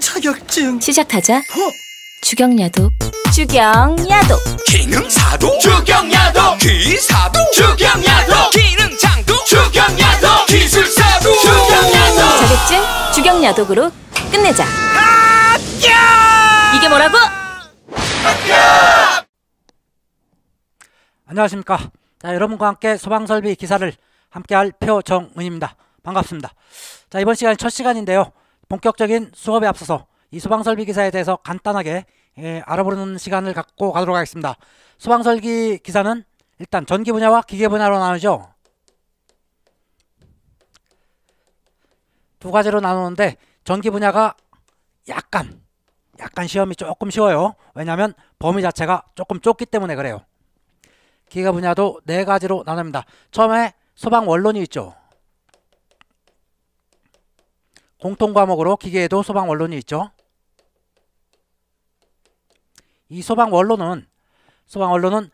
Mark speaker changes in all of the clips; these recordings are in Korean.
Speaker 1: 자격증 시작하자 어? 주경야도 주경야도 기능사도 주경야도 기사도 주경야도 기능장도 주경야도 기술사도 주경야도 자격증 주경야독으로 끝내자 이게 뭐라고? 안녕하십니까 자 여러분과 함께 소방설비 기사를 함께할 표정은입니다 반갑습니다 자 이번 시간이 첫 시간인데요 본격적인 수업에 앞서서 이 소방설비 기사에 대해서 간단하게 예, 알아보는 시간을 갖고 가도록 하겠습니다. 소방설비 기사는 일단 전기 분야와 기계 분야로 나누죠. 두 가지로 나누는데 전기 분야가 약간 약간 시험이 조금 쉬워요. 왜냐하면 범위 자체가 조금 좁기 때문에 그래요. 기계 분야도 네 가지로 나눕니다. 처음에 소방 원론이 있죠. 공통 과목으로 기계에도 소방 원론이 있죠. 이 소방 원론은 소방 원론은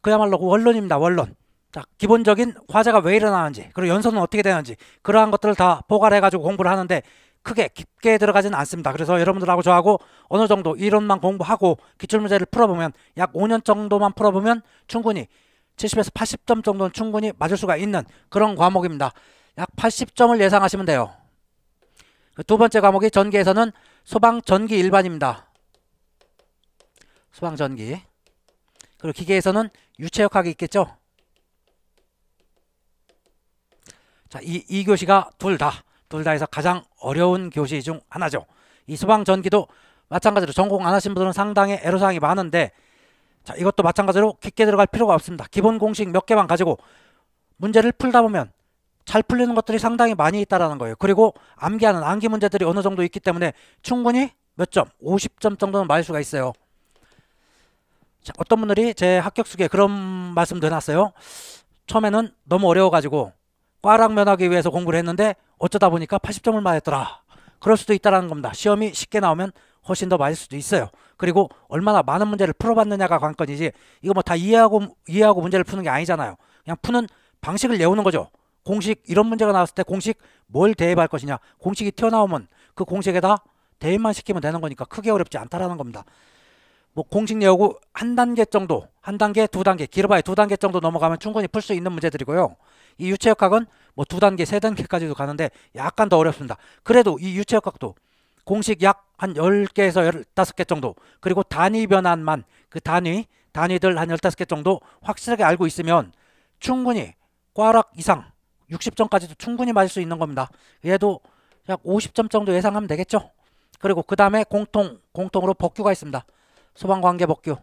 Speaker 1: 그야말로 그 원론입니다. 원론. 자, 기본적인 화재가 왜 일어나는지 그리고 연소는 어떻게 되는지 그러한 것들을 다 포괄해 가지고 공부를 하는데 크게 깊게 들어가진 않습니다. 그래서 여러분들하고 저하고 어느 정도 이론만 공부하고 기출문제를 풀어보면 약 5년 정도만 풀어보면 충분히 70에서 80점 정도는 충분히 맞을 수가 있는 그런 과목입니다. 약 80점을 예상하시면 돼요. 두 번째 과목이 전기에서는 소방 전기 일반입니다. 소방 전기. 그리고 기계에서는 유체역학이 있겠죠. 자, 이, 이 교시가 둘 다, 둘 다에서 가장 어려운 교시 중 하나죠. 이 소방 전기도 마찬가지로 전공 안 하신 분들은 상당히 애로사항이 많은데 자, 이것도 마찬가지로 깊게 들어갈 필요가 없습니다. 기본 공식 몇 개만 가지고 문제를 풀다 보면 잘 풀리는 것들이 상당히 많이 있다라는 거예요. 그리고 암기하는 암기 문제들이 어느 정도 있기 때문에 충분히 몇 점, 50점 정도는 맞을 수가 있어요. 자, 어떤 분들이 제 합격 수기에 그런 말씀도 해놨어요. 처음에는 너무 어려워가지고 과락 면하기 위해서 공부를 했는데 어쩌다 보니까 80점을 맞았더라. 그럴 수도 있다라는 겁니다. 시험이 쉽게 나오면 훨씬 더 맞을 수도 있어요. 그리고 얼마나 많은 문제를 풀어봤느냐가 관건이지 이거 뭐 다 이해하고 이해하고 문제를 푸는 게 아니잖아요. 그냥 푸는 방식을 외우는 거죠. 공식 이런 문제가 나왔을 때 공식 뭘 대입할 것이냐 공식이 튀어나오면 그 공식에다 대입만 시키면 되는 거니까 크게 어렵지 않다라는 겁니다. 뭐 공식 내우고한 단계 정도 한 단계 두 단계 길어봐야 두 단계 정도 넘어가면 충분히 풀 수 있는 문제들이고요. 이 유체역학은 뭐 두 단계 세 단계까지도 가는데 약간 더 어렵습니다. 그래도 이 유체역학도 공식 약 한 10개에서 15개 정도 그리고 단위 변환만 그 단위 단위들 한 15개 정도 확실하게 알고 있으면 충분히 과락 이상 60점까지도 충분히 맞을 수 있는 겁니다. 얘도 약 50점 정도 예상하면 되겠죠. 그리고 그 다음에 공통, 공통으로 법규가 있습니다. 소방관계 법규.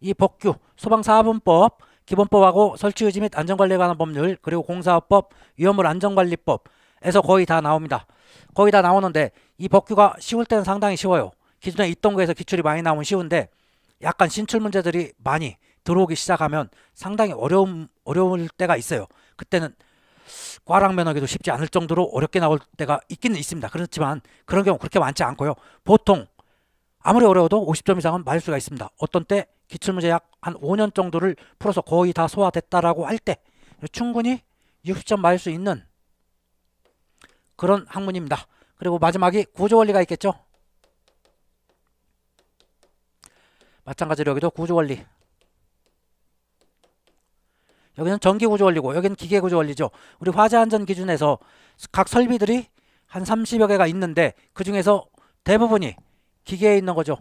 Speaker 1: 이 법규, 소방사업법 기본법하고 설치유지및 안전관리에 관한 법률, 그리고 공사업법, 위험물 안전관리법에서 거의 다 나옵니다. 거의 다 나오는데 이 법규가 쉬울 때는 상당히 쉬워요. 기존에 있던 거에서 기출이 많이 나오면 쉬운데 약간 신출 문제들이 많이 들어오기 시작하면 상당히 어려움, 어려울 때가 있어요. 그때는 과랑 면허기도 쉽지 않을 정도로 어렵게 나올 때가 있기는 있습니다. 그렇지만 그런 경우 그렇게 많지 않고요. 보통 아무리 어려워도 50점 이상은 맞을 수가 있습니다. 어떤 때 기출문제 약 한 5년 정도를 풀어서 거의 다 소화됐다라고 할 때 충분히 60점 맞을 수 있는 그런 학문입니다. 그리고 마지막이 구조원리가 있겠죠. 마찬가지로 여기도 구조원리 여기는 전기 구조 원리고 여기는 기계 구조 원리죠. 우리 화재 안전 기준에서 각 설비들이 한 30여 개가 있는데 그 중에서 대부분이 기계에 있는 거죠.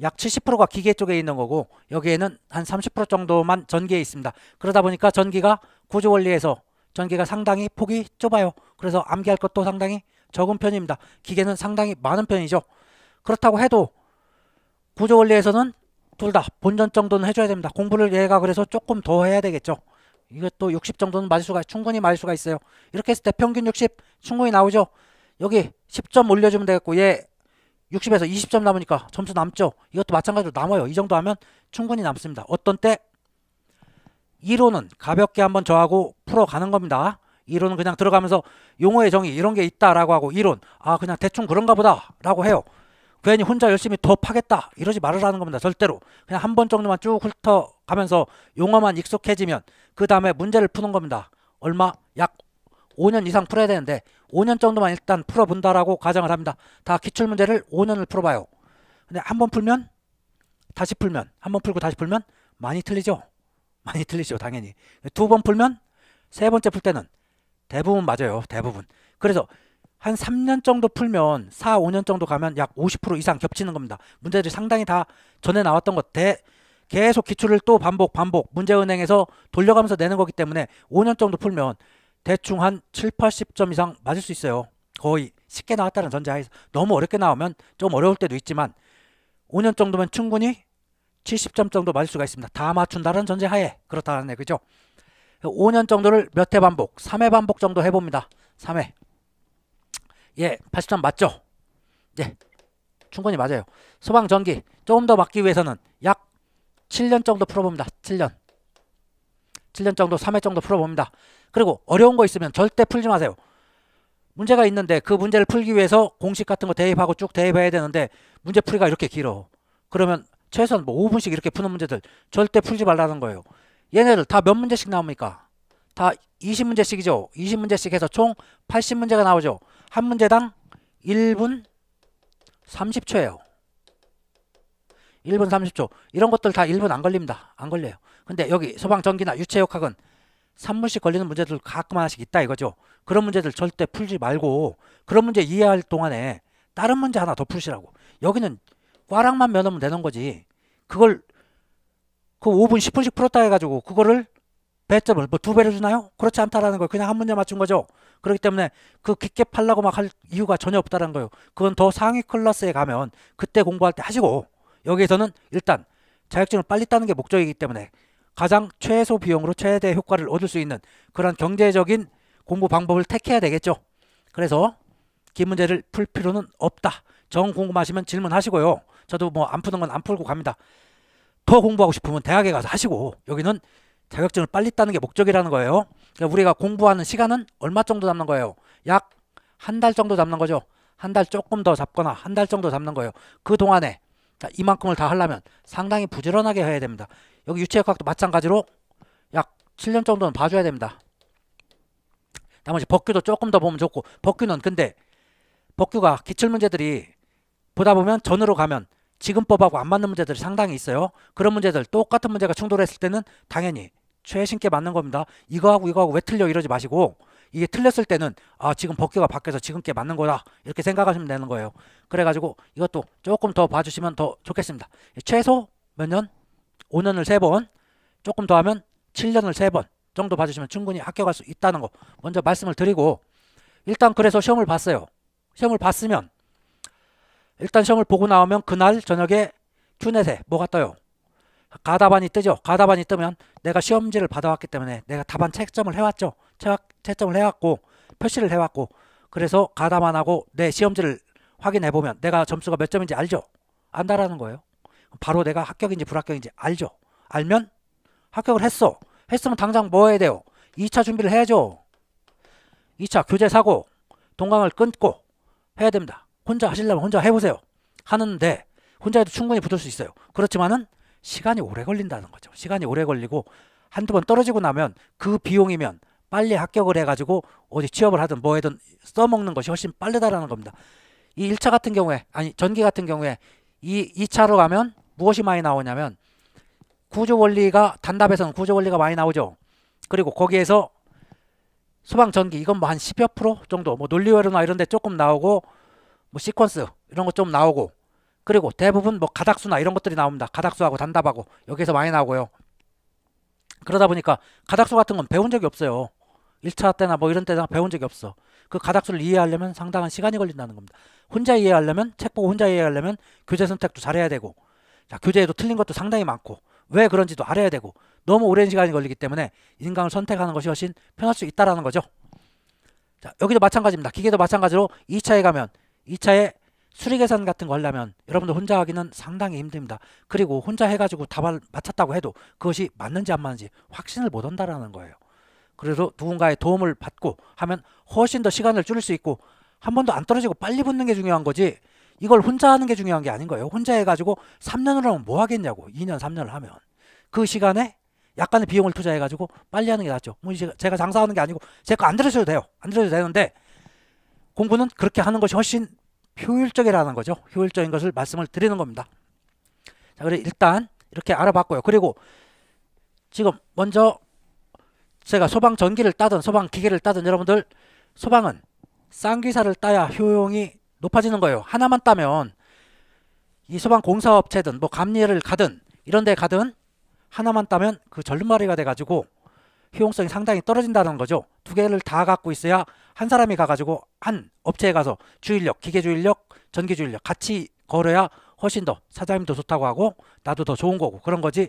Speaker 1: 약 70%가 기계 쪽에 있는 거고 여기에는 한 30% 정도만 전기에 있습니다. 그러다 보니까 전기가 구조 원리에서 전기가 상당히 폭이 좁아요. 그래서 암기할 것도 상당히 적은 편입니다. 기계는 상당히 많은 편이죠. 그렇다고 해도 구조 원리에서는 둘 다 본전 정도는 해줘야 됩니다. 공부를 얘가 그래서 조금 더 해야 되겠죠. 이것도 60 정도는 맞을 수가 충분히 맞을 수가 있어요. 이렇게 했을 때 평균 60 충분히 나오죠. 여기 10점 올려주면 되겠고 얘 60에서 20점 남으니까 점수 남죠. 이것도 마찬가지로 남아요. 이 정도 하면 충분히 남습니다. 어떤 때1호는 가볍게 한번 저하고 풀어가는 겁니다. 2로는 그냥 들어가면서 용어의 정의 이런 게 있다라고 하고 2론 아 그냥 대충 그런가 보다라고 해요. 괜히 혼자 열심히 더 파겠다 이러지 말으라는 겁니다. 절대로 그냥 한 번 정도만 쭉 훑어 하면서 용어만 익숙해지면 그 다음에 문제를 푸는 겁니다. 얼마? 약 5년 이상 풀어야 되는데 5년 정도만 일단 풀어본다라고 가정을 합니다. 다 기출문제를 5년을 풀어봐요. 근데 한 번 풀면 다시 풀면 한 번 풀고 다시 풀면 많이 틀리죠. 많이 틀리죠. 당연히. 두 번 풀면 세 번째 풀 때는 대부분 맞아요. 대부분. 그래서 한 3년 정도 풀면 4, 5년 정도 가면 약 50% 이상 겹치는 겁니다. 문제들이 상당히 다 전에 나왔던 것 대, 계속 기출을 또 반복 반복 문제은행에서 돌려가면서 내는 거기 때문에 5년 정도 풀면 대충 한 7, 80점 이상 맞을 수 있어요. 거의 쉽게 나왔다는 전제하에서 너무 어렵게 나오면 좀 어려울 때도 있지만 5년 정도면 충분히 70점 정도 맞을 수가 있습니다. 다 맞춘다는 전제하에 그렇다는 얘기죠 5년 정도를 몇 회 반복, 3회 반복 정도 해봅니다. 3회. 예, 80점 맞죠? 예, 충분히 맞아요. 소방전기, 조금 더 맞기 위해서는 약 7년 정도 풀어봅니다. 7년. 7년 정도, 3회 정도 풀어봅니다. 그리고 어려운 거 있으면 절대 풀지 마세요. 문제가 있는데 그 문제를 풀기 위해서 공식 같은 거 대입하고 쭉 대입해야 되는데 문제풀이가 이렇게 길어. 그러면 최소한 뭐 5분씩 이렇게 푸는 문제들 절대 풀지 말라는 거예요. 얘네들다 몇 문제씩 나옵니까? 다 20문제씩이죠. 20문제씩 해서 총 80문제가 나오죠. 한 문제당 1분 30초예요. 1분 30초 이런 것들 다 1분 안 걸립니다. 안 걸려요. 근데 여기 소방전기나 유체역학은 3분씩 걸리는 문제들 가끔 하나씩 있다 이거죠. 그런 문제들 절대 풀지 말고 그런 문제 이해할 동안에 다른 문제 하나 더 푸시라고. 여기는 꽈락만 면허면 되는 거지. 그걸 그 5분 10분씩 풀었다 해가지고 그거를 배점을 뭐 두 배를 주나요? 그렇지 않다라는 걸 그냥 한 문제 맞춘 거죠. 그렇기 때문에 그 깊게 팔라고 막 할 이유가 전혀 없다는 거예요. 그건 더 상위 클래스에 가면 그때 공부할 때 하시고 여기에서는 일단 자격증을 빨리 따는 게 목적이기 때문에 가장 최소 비용으로 최대 효과를 얻을 수 있는 그런 경제적인 공부 방법을 택해야 되겠죠. 그래서 긴 문제를 풀 필요는 없다. 정 궁금하시면 질문하시고요. 저도 뭐 안 푸는 건 안 풀고 갑니다. 더 공부하고 싶으면 대학에 가서 하시고 여기는 자격증을 빨리 따는 게 목적이라는 거예요. 그러니까 우리가 공부하는 시간은 얼마 정도 남는 거예요? 약 한 달 정도 잡는 거죠. 한 달 조금 더 잡거나 한 달 정도 잡는 거예요. 그 동안에 자, 이만큼을 다 하려면 상당히 부지런하게 해야 됩니다. 여기 유체역학도 마찬가지로 약 7년 정도는 봐줘야 됩니다. 나머지 법규도 조금 더 보면 좋고 법규는 근데 법규가 기출문제들이 보다 보면 전으로 가면 지금 법하고 안 맞는 문제들이 상당히 있어요. 그런 문제들 똑같은 문제가 충돌했을 때는 당연히 최신께 맞는 겁니다. 이거하고 이거하고 왜 틀려 이러지 마시고 이게 틀렸을 때는 아 지금 벗겨가 바뀌어서 지금 게 맞는 거다 이렇게 생각하시면 되는 거예요 그래가지고 이것도 조금 더 봐주시면 더 좋겠습니다 최소 몇 년? 5년을 3번 조금 더 하면 7년을 3번 정도 봐주시면 충분히 합격할 수 있다는 거 먼저 말씀을 드리고 일단 그래서 시험을 봤어요 시험을 봤으면 일단 시험을 보고 나오면 그날 저녁에 큐넷에 뭐가 떠요 가다반이 뜨죠 가다반이 뜨면 내가 시험지를 받아왔기 때문에 내가 답안 채점을 해왔죠 채점을 해왔고 표시를 해왔고 그래서 가담 안 하고 내 시험지를 확인해 보면 내가 점수가 몇 점인지 알죠? 안다라는 거예요. 바로 내가 합격인지 불합격인지 알죠. 알면 합격을 했어. 했으면 당장 뭐 해야 돼요? 2차 준비를 해야죠. 2차 교재 사고 동강을 끊고 해야 됩니다. 혼자 하시려면 혼자 해보세요. 하는데 혼자 해도 충분히 붙을 수 있어요. 그렇지만은 시간이 오래 걸린다는 거죠. 시간이 오래 걸리고 한두 번 떨어지고 나면 그 비용이면 빨리 합격을 해가지고 어디 취업을 하든 뭐하든 써먹는 것이 훨씬 빠르다라는 겁니다. 이 1차 같은 경우에 아니 전기 같은 경우에 이 2차로 가면 무엇이 많이 나오냐면 구조 원리가 단답에서는 구조 원리가 많이 나오죠. 그리고 거기에서 소방 전기 이건 뭐 한 10여 프로 정도 뭐 논리회로나 이런 데 조금 나오고 뭐 시퀀스 이런 거 좀 나오고 그리고 대부분 뭐 가닥수나 이런 것들이 나옵니다. 가닥수하고 단답하고 여기서 많이 나오고요. 그러다 보니까 가닥수 같은 건 배운 적이 없어요. 1차 때나 뭐 이런 때나 배운 적이 없어. 그 가닥수를 이해하려면 상당한 시간이 걸린다는 겁니다. 혼자 이해하려면 책 보고 혼자 이해하려면 교재 선택도 잘해야 되고 자, 교재에도 틀린 것도 상당히 많고 왜 그런지도 알아야 되고 너무 오랜 시간이 걸리기 때문에 인강을 선택하는 것이 훨씬 편할 수 있다라는 거죠. 자, 여기도 마찬가지입니다. 기계도 마찬가지로 2차에 가면 2차에 수리 계산 같은 거 하려면 여러분들 혼자 하기는 상당히 힘듭니다. 그리고 혼자 해가지고 답을 맞췄다고 해도 그것이 맞는지 안 맞는지 확신을 못 한다라는 거예요. 그래서 누군가의 도움을 받고 하면 훨씬 더 시간을 줄일 수 있고 한 번도 안 떨어지고 빨리 붙는 게 중요한 거지 이걸 혼자 하는 게 중요한 게 아닌 거예요. 혼자 해가지고 3년을 하면 뭐 하겠냐고 2년 3년을 하면 그 시간에 약간의 비용을 투자해가지고 빨리 하는 게 낫죠. 뭐 제가 장사하는 게 아니고 제거안 들으셔도 돼요. 안 들으셔도 되는데 공부는 그렇게 하는 것이 훨씬 효율적이라는 거죠. 효율적인 것을 말씀을 드리는 겁니다. 자, 그래 일단 이렇게 알아봤고요. 그리고 지금 먼저 제가 소방 전기를 따든 소방 기계를 따든 여러분들 소방은 쌍기사를 따야 효용이 높아지는 거예요. 하나만 따면 이 소방 공사업체든 뭐 감리를 가든 이런 데 가든 하나만 따면 그 절름마리가 돼 가지고 효용성이 상당히 떨어진다는 거죠. 두 개를 다 갖고 있어야 한 사람이 가가지고 한 업체에 가서 주인력, 기계주인력, 전기주인력 같이 걸어야 훨씬 더 사장님도 좋다고 하고 나도 더 좋은 거고 그런 거지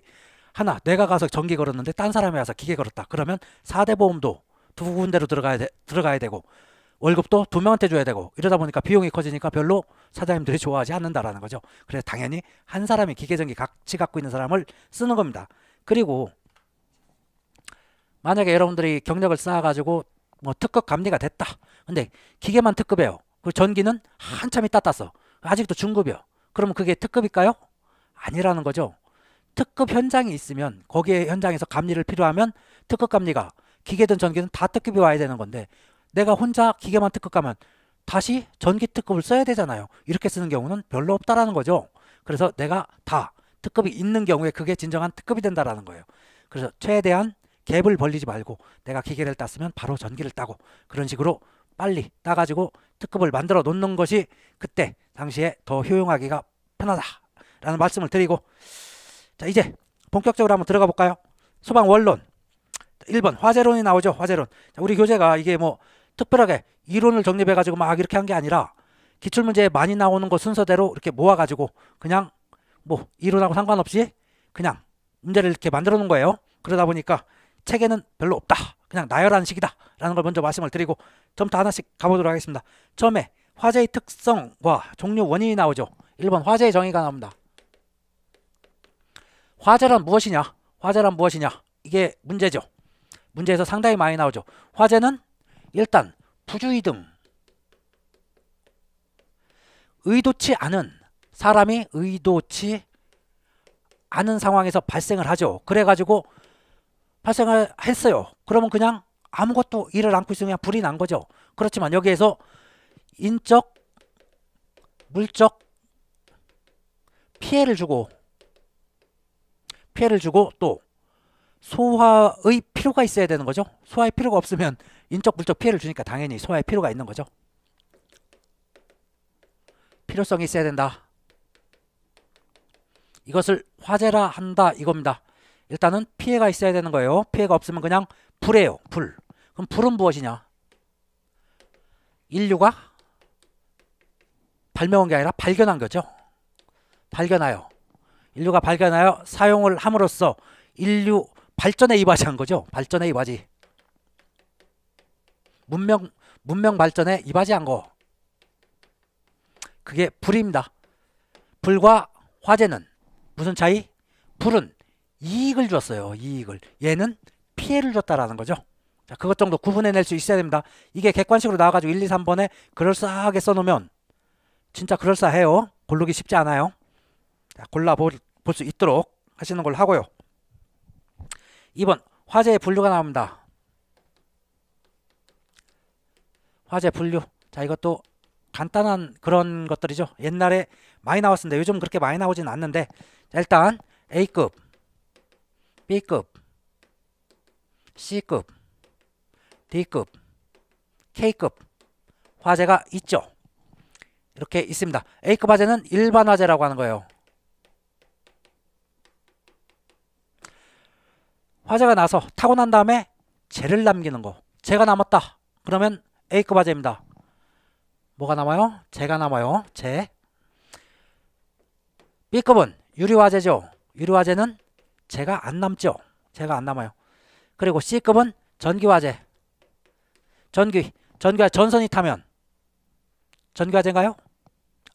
Speaker 1: 하나 내가 가서 전기 걸었는데 딴 사람이 와서 기계 걸었다. 그러면 4대 보험도 두 군데로 들어가야 돼, 들어가야 되고 월급도 두 명한테 줘야 되고 이러다 보니까 비용이 커지니까 별로 사장님들이 좋아하지 않는다라는 거죠. 그래서 당연히 한 사람이 기계전기 같이 갖고 있는 사람을 쓰는 겁니다. 그리고 만약에 여러분들이 경력을 쌓아가지고 뭐 특급 감리가 됐다. 근데 기계만 특급이에요. 그 전기는 한참 이따 땄어. 아직도 중급이요. 그러면 그게 특급일까요? 아니라는 거죠. 특급 현장이 있으면 거기에 현장에서 감리를 필요하면 특급 감리가 기계든 전기든 다 특급이 와야 되는 건데 내가 혼자 기계만 특급 가면 다시 전기 특급을 써야 되잖아요. 이렇게 쓰는 경우는 별로 없다라는 거죠. 그래서 내가 다 특급이 있는 경우에 그게 진정한 특급이 된다라는 거예요. 그래서 최대한 갭을 벌리지 말고 내가 기계를 땄으면 바로 전기를 따고 그런 식으로 빨리 따가지고 특급을 만들어 놓는 것이 그때 당시에 더 효용하기가 편하다라는 말씀을 드리고 자 이제 본격적으로 한번 들어가 볼까요? 소방 원론 1번 화재론이 나오죠. 화재론. 자, 우리 교재가 이게 뭐 특별하게 이론을 정립해 가지고 막 이렇게 한 게 아니라 기출 문제에 많이 나오는 거 순서대로 이렇게 모아 가지고 그냥 뭐 이론하고 상관없이 그냥 문제를 이렇게 만들어 놓은 거예요. 그러다 보니까 책에는 별로 없다. 그냥 나열하는 식이다라는 걸 먼저 말씀을 드리고 좀더 하나씩 가보도록 하겠습니다. 처음에 화재의 특성과 종류 원인이 나오죠. 1번 화재의 정의가 나옵니다. 화재란 무엇이냐? 화재란 무엇이냐? 이게 문제죠. 문제에서 상당히 많이 나오죠. 화재는 일단 부주의 등 의도치 않은 사람이 의도치 않은 상황에서 발생을 하죠. 그래가지고 발생을 했어요. 그러면 그냥 아무것도 일을 안고 있으면 불이 난 거죠. 그렇지만 여기에서 인적, 물적 피해를 주고 피해를 주고 또 소화의 필요가 있어야 되는 거죠. 소화의 필요가 없으면 인적 물적 피해를 주니까 당연히 소화의 필요가 있는 거죠. 필요성이 있어야 된다. 이것을 화재라 한다 이겁니다. 일단은 피해가 있어야 되는 거예요. 피해가 없으면 그냥 불이에요. 불. 그럼 불은 무엇이냐? 인류가 발명한 게 아니라 발견한 거죠. 발견하여 인류가 발견하여 사용을 함으로써 인류 발전에 이바지한 거죠. 발전에 이바지. 문명 문명 발전에 이바지한 거. 그게 불입니다. 불과 화재는 무슨 차이? 불은 이익을 줬어요. 이익을. 얘는 피해를 줬다라는 거죠. 자, 그것 정도 구분해낼 수 있어야 됩니다. 이게 객관식으로 나와가지고 1, 2, 3번에 그럴싸하게 써놓으면 진짜 그럴싸해요. 고르기 쉽지 않아요. 골라볼 볼수 있도록 하시는 걸 하고요. 2번 화재의 분류가 나옵니다. 화재 분류. 자 이것도 간단한 그런 것들이죠. 옛날에 많이 나왔었는데 요즘 그렇게 많이 나오진 않는데 자, 일단 A급, B급, C급, D급, K급 화재가 있죠. 이렇게 있습니다. A급 화재는 일반 화재라고 하는 거예요. 화재가 나서 타고 난 다음에 재를 남기는 거 재가 남았다 그러면 A급 화재입니다 뭐가 남아요? 재가 남아요 재 B급은 유리화재죠 유리화재는 재가 안 남죠 재가 안 남아요 그리고 C급은 전기화재 전기 전기가 전선이 타면 전기화재인가요?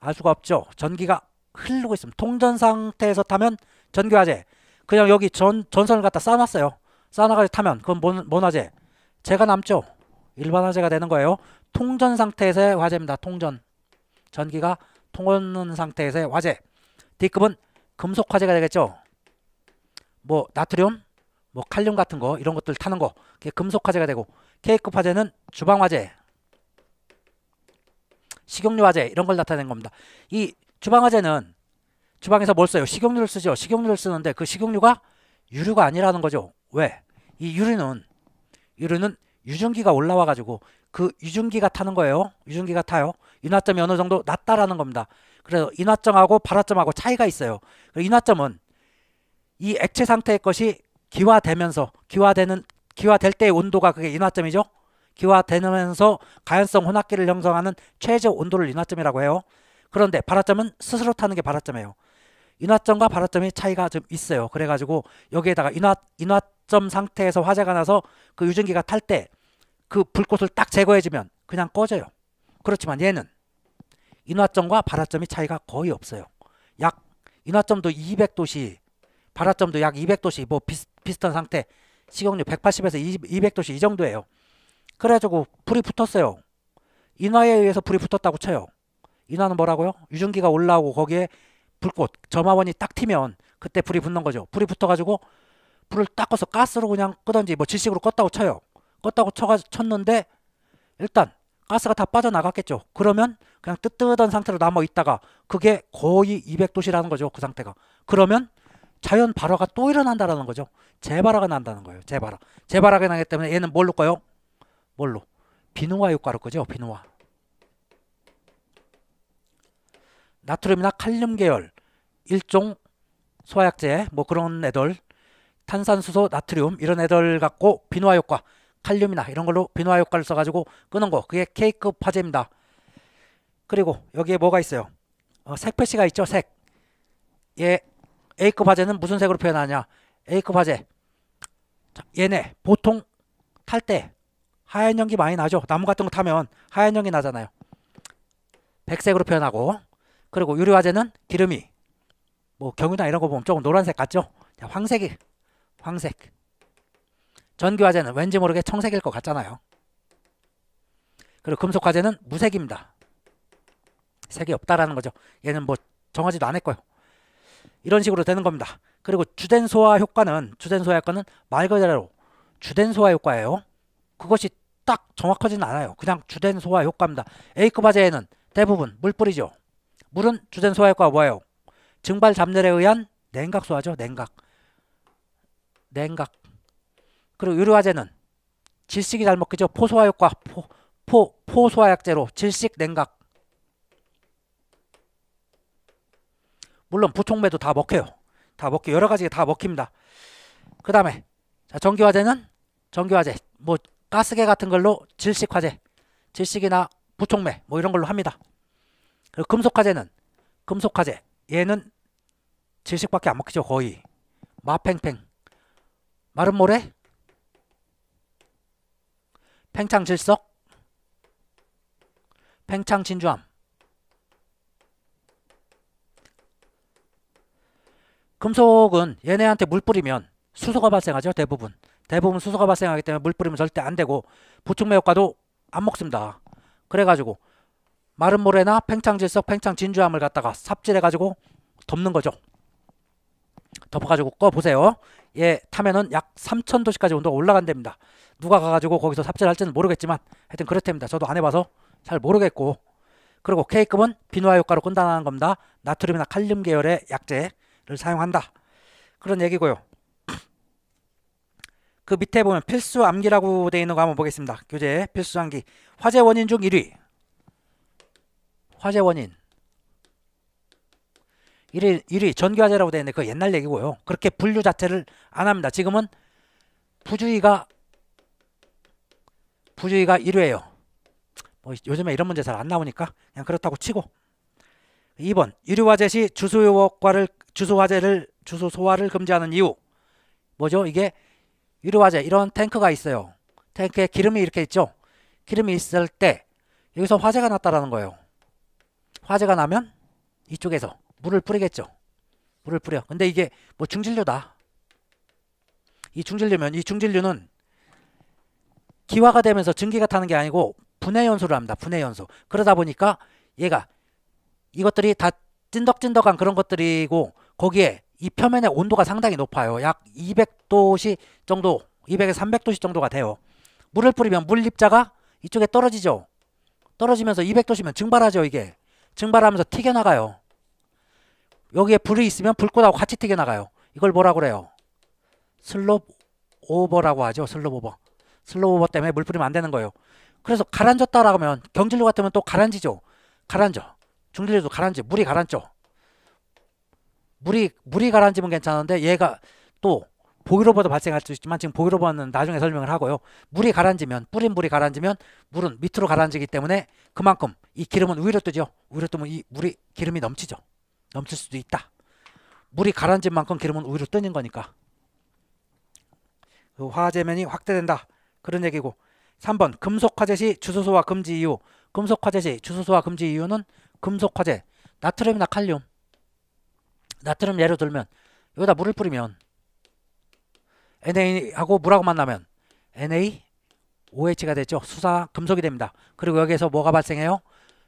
Speaker 1: 알 수가 없죠 전기가 흐르고 있으면 통전 상태에서 타면 전기화재 그냥 여기 전, 전선을 갖다 쌓아놨어요. 쌓아놔가지고 타면 그건 뭔, 뭔 화재? 제가 남죠. 일반 화재가 되는 거예요. 통전 상태에서의 화재입니다. 통전. 전기가 통하는 상태에서의 화재. D급은 금속 화재가 되겠죠. 뭐 나트륨, 뭐 칼륨 같은 거 이런 것들 타는 거. 그게 금속 화재가 되고 K급 화재는 주방 화재. 식용유 화재 이런 걸 나타낸 겁니다. 이 주방 화재는 주방에서 뭘 써요? 식용유를 쓰죠. 식용유를 쓰는데 그 식용유가 유류가 아니라는 거죠. 왜? 이 유류는 유류는 유증기가 올라와 가지고 그 유증기가 타는 거예요. 유증기가 타요. 인화점이 어느 정도 낮다라는 겁니다. 그래서 인화점하고 발화점하고 차이가 있어요. 인화점은 이 액체 상태의 것이 기화되면서 기화되는 기화될 때의 온도가 그게 인화점이죠. 기화되면서 가연성 혼합기를 형성하는 최저 온도를 인화점이라고 해요. 그런데 발화점은 스스로 타는 게 발화점이에요. 인화점과 발화점이 차이가 좀 있어요. 그래가지고 여기에다가 인화, 인화점 상태에서 화재가 나서 그 유증기가 탈 때 그 불꽃을 딱 제거해주면 그냥 꺼져요. 그렇지만 얘는 인화점과 발화점이 차이가 거의 없어요. 약 인화점도 200도씨, 발화점도 약 200도씨 뭐 비슷, 비슷한 상태 식용유 180에서 20, 200도씨 이 정도예요. 그래가지고 불이 붙었어요. 인화에 의해서 불이 붙었다고 쳐요. 인화는 뭐라고요? 유증기가 올라오고 거기에 불꽃 점화원이 딱 튀면 그때 불이 붙는 거죠. 불이 붙어가지고 불을 딱 꺼서 가스로 그냥 끄던지 뭐 질식으로 껐다고 쳐요. 껐다고 쳐가 쳤는데 일단 가스가 다 빠져나갔겠죠. 그러면 그냥 뜨뜨한 상태로 남아 있다가 그게 거의 2 0 0도시라는 거죠. 그 상태가. 그러면 자연 발화가 또 일어난다라는 거죠. 재발화가 난다는 거예요. 재발화. 재발화가 나기 때문에 얘는 뭘로 꺼요? 뭘로? 비누화 효과로 꺼죠 비누화. 나트륨이나 칼륨 계열 일종 소화약제 뭐 그런 애들 탄산수소 나트륨 이런 애들 갖고 비누화 효과 칼륨이나 이런 걸로 비누화 효과를 써가지고 끄는 거 그게 케이크 화제입니다 그리고 여기에 뭐가 있어요 어, 색패시가 있죠 색 예, A급 화재는 무슨 색으로 표현하냐 A급 화재 얘네 보통 탈 때 하얀 연기 많이 나죠 나무 같은 거 타면 하얀 연기 나잖아요 백색으로 표현하고 그리고 유리화재는 기름이 뭐 경유나 이런 거 보면 조금 노란색 같죠? 황색이 황색 전기화재는 왠지 모르게 청색일 것 같잖아요 그리고 금속화재는 무색입니다 색이 없다라는 거죠 얘는 뭐 정하지도 않을거예요 이런 식으로 되는 겁니다 그리고 주된 소화 효과는 주된 소화 효과는 말 그대로 주된 소화 효과예요 그것이 딱 정확하지는 않아요 그냥 주된 소화 효과입니다 A급 화재에는 대부분 물 뿌리죠 물은 주된 소화효과가 뭐예요? 증발 잡렬에 의한 냉각 소화죠. 냉각. 냉각. 그리고 유료화재는 질식이 잘 먹히죠. 포소화효과. 포, 포, 포소화약재로 질식 냉각. 물론 부총매도 다 먹혀요. 다 먹혀. 여러 가지가 다 먹힙니다. 그 다음에 전기화재는 전기화재. 뭐 가스계 같은 걸로 질식화재. 질식이나 부총매 뭐 이런 걸로 합니다. 그리고 금속화재는 금속화재 얘는 질식밖에 안 먹히죠 거의 마팽팽 마른 모래 팽창질석 팽창진주암 금속은 얘네한테 물 뿌리면 수소가 발생하죠 대부분 대부분 수소가 발생하기 때문에 물 뿌리면 절대 안 되고 부축 매효과도 안 먹습니다 그래가지고 마른 모래나 팽창질석, 팽창진주암을 갖다가 삽질해가지고 덮는 거죠. 덮어가지고 꺼보세요. 예, 타면은 약 3,000도씨까지 온도가 올라간답니다. 누가 가가지고 거기서 삽질할지는 모르겠지만 하여튼 그렇답니다. 저도 안 해봐서 잘 모르겠고 그리고 K급은 비누화 효과로 끈하는 겁니다. 나트륨이나 칼륨 계열의 약재를 사용한다. 그런 얘기고요. 그 밑에 보면 필수 암기라고 되어 있는 거 한번 보겠습니다. 교재 필수 암기. 화재 원인 중 1위. 화재 원인 1위, 1위 전기화재라고 되어 있는데 그 옛날 얘기고요. 그렇게 분류 자체를 안 합니다. 지금은 부주의가 부주의가 1위예요뭐 요즘에 이런 문제 잘 안 나오니까 그냥 그렇다고 치고 2번 유류화재 시 주소효과를 주소화재를 주소소화를 금지하는 이유 뭐죠? 이게 유류화재 이런 탱크가 있어요. 탱크에 기름이 이렇게 있죠. 기름이 있을 때 여기서 화재가 났다라는 거예요. 화재가 나면 이쪽에서 물을 뿌리겠죠. 물을 뿌려. 근데 이게 뭐 중진류다. 이 중진류면 이 중진류는 기화가 되면서 증기가 타는 게 아니고 분해 연소를 합니다. 분해 연소. 그러다 보니까 얘가 이것들이 다 찐덕찐덕한 그런 것들이고 거기에 이 표면의 온도가 상당히 높아요. 약 200도씨 정도, 200에서 300도씨 정도가 돼요. 물을 뿌리면 물 입자가 이쪽에 떨어지죠. 떨어지면서 200도씨면 증발하죠, 이게. 증발하면서 튀겨나가요. 여기에 불이 있으면 불꽃하고 같이 튀겨나가요. 이걸 뭐라 그래요? 슬롭 오버라고 하죠. 슬롭 오버. 슬롭 오버 때문에 물 뿌리면 안 되는 거예요. 그래서 가라앉았다라고 하면 경질류 같으면 또 가라앉죠. 가라앉죠. 중질류도 가라앉죠. 물이 가라앉죠. 물이 물이 가라앉으면 괜찮은데 얘가 또 보기로보다 발생할 수 있지만 지금 보기로보는 나중에 설명을 하고요. 물이 가라앉으면 뿌린 물이 가라앉으면 물은 밑으로 가라앉기 때문에 그만큼 이 기름은 위로 뜨죠. 위로 뜨면 이 물이 기름이 넘치죠. 넘칠 수도 있다. 물이 가라앉은 만큼 기름은 위로 뜨는 거니까 그 화재면이 확대된다. 그런 얘기고 3번 금속화재 시주소소화 금지 이유 금속화재 시주소소화 금지 이유는 금속화재 나트륨이나 칼륨 나트륨 예로 들면 여기다 물을 뿌리면 NA하고 물하고 만나면 NA OH가 됐죠. 수사 금속이 됩니다. 그리고 여기에서 뭐가 발생해요?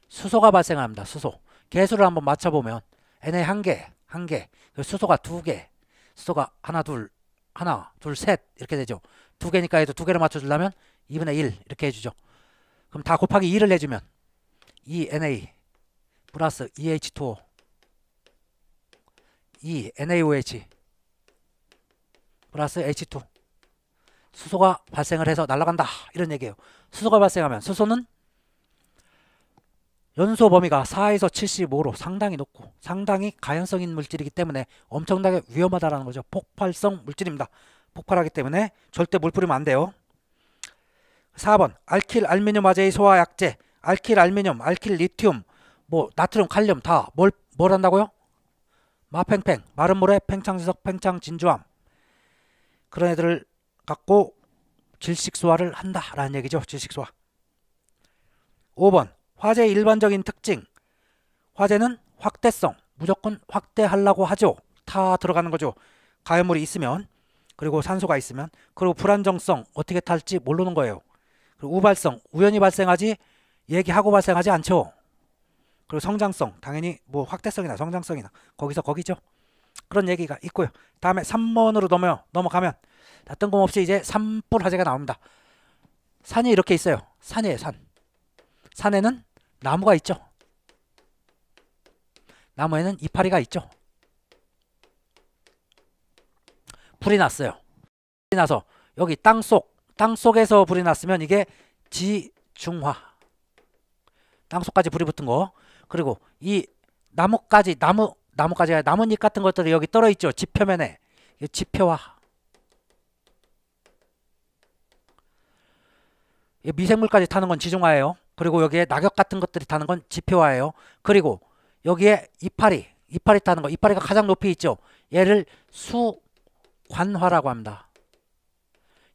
Speaker 1: 수소가 발생합니다. 수소. 개수를 한번 맞춰보면 NA 한 개, 한 개, 그 수소가 두 개, 수소가 하나, 둘, 하나, 둘, 셋 이렇게 되죠. 두 개니까 해도 두 개를 맞춰주려면 2분의 1 이렇게 해주죠. 그럼 다 곱하기 2를 해주면 2NA 플러스 EH2O 2NaOH 플러스 H2 수소가 발생을 해서 날아간다 이런 얘기예요 수소가 발생하면 수소는 연소 범위가 4에서 75로 상당히 높고 상당히 가연성인 물질이기 때문에 엄청나게 위험하다는 거죠 폭발성 물질입니다 폭발하기 때문에 절대 물 뿌리면 안 돼요 4번 알킬 알미늄 화제의 소화 약제 알킬 알미늄 알킬 리튬 뭐 나트륨 칼륨 다 뭘뭘 뭘 한다고요 마팽팽 마른 물에 팽창지석 팽창 진주암 그런 애들을 갖고 질식소화를 한다라는 얘기죠. 질식소화. 5번 화재의 일반적인 특징 화재는 확대성 무조건 확대하려고 하죠. 타 들어가는 거죠. 가염물이 있으면 그리고 산소가 있으면 그리고 불안정성 어떻게 탈지 모르는 거예요. 그리고 우발성 우연히 발생하지 얘기하고 발생하지 않죠. 그리고 성장성 당연히 뭐 확대성이나 성장성이나 거기서 거기죠. 그런 얘기가 있고요. 다음에 3번으로 넘어요. 넘어가면 다 뜬금없이 이제 산불 화재가 나옵니다. 산이 이렇게 있어요. 산이에요, 산. 산에는 나무가 있죠. 나무에는 이파리가 있죠. 불이 났어요. 불이 나서 여기 땅속, 땅속에서 불이 났으면 이게 지중화. 땅속까지 불이 붙은 거. 그리고 이 나뭇가지, 나무 나뭇가지가 나뭇잎 같은 것들이 여기 떨어 있죠. 지표면에 지표화. 미생물까지 타는 건 지중화예요. 그리고 여기에 낙엽 같은 것들이 타는 건 지표화예요. 그리고 여기에 이파리, 이파리 타는 거, 이파리가 가장 높이 있죠. 얘를 수관화라고 합니다.